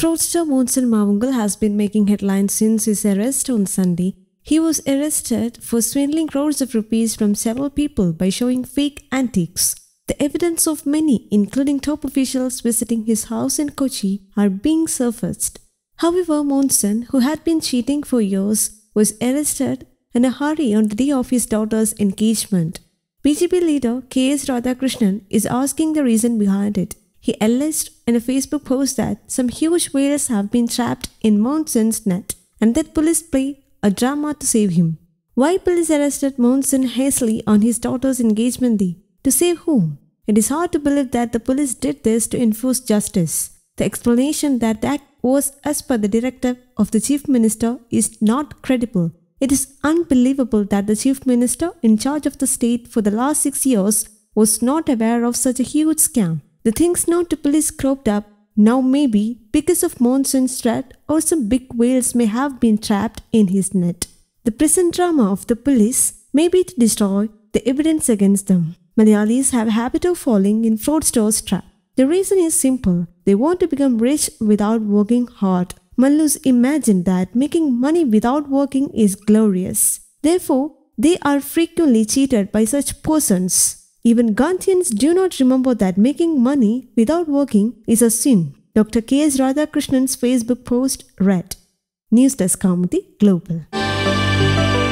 Fraudster Monson Mavungal has been making headlines since his arrest on Sunday. He was arrested for swindling crores of rupees from several people by showing fake antiques. The evidence of many, including top officials visiting his house in Kochi, are being surfaced. However, Monson, who had been cheating for years, was arrested in a hurry on the day of his daughter's engagement. BJP leader K.S. Radhakrishnan is asking the reason behind it. He alleged in a Facebook post that some huge whales have been trapped in Monson's net and that police play a drama to save him. Why police arrested Monson hastily on his daughter's engagement day? To save whom? It is hard to believe that the police did this to enforce justice. The explanation that the act was as per the directive of the chief minister is not credible. It is unbelievable that the chief minister in charge of the state for the last six years was not aware of such a huge scam. The things now to police cropped up now maybe because of monsoon threat or some big whales may have been trapped in his net. The present drama of the police may be to destroy the evidence against them. Malayalis have a habit of falling in fraudster's trap. The reason is simple. They want to become rich without working hard. Mallus imagined that making money without working is glorious. Therefore, they are frequently cheated by such persons. Even Gandhians do not remember that making money without working is a sin. Dr. K.S. Radhakrishnan's Facebook post read. News Desk Global.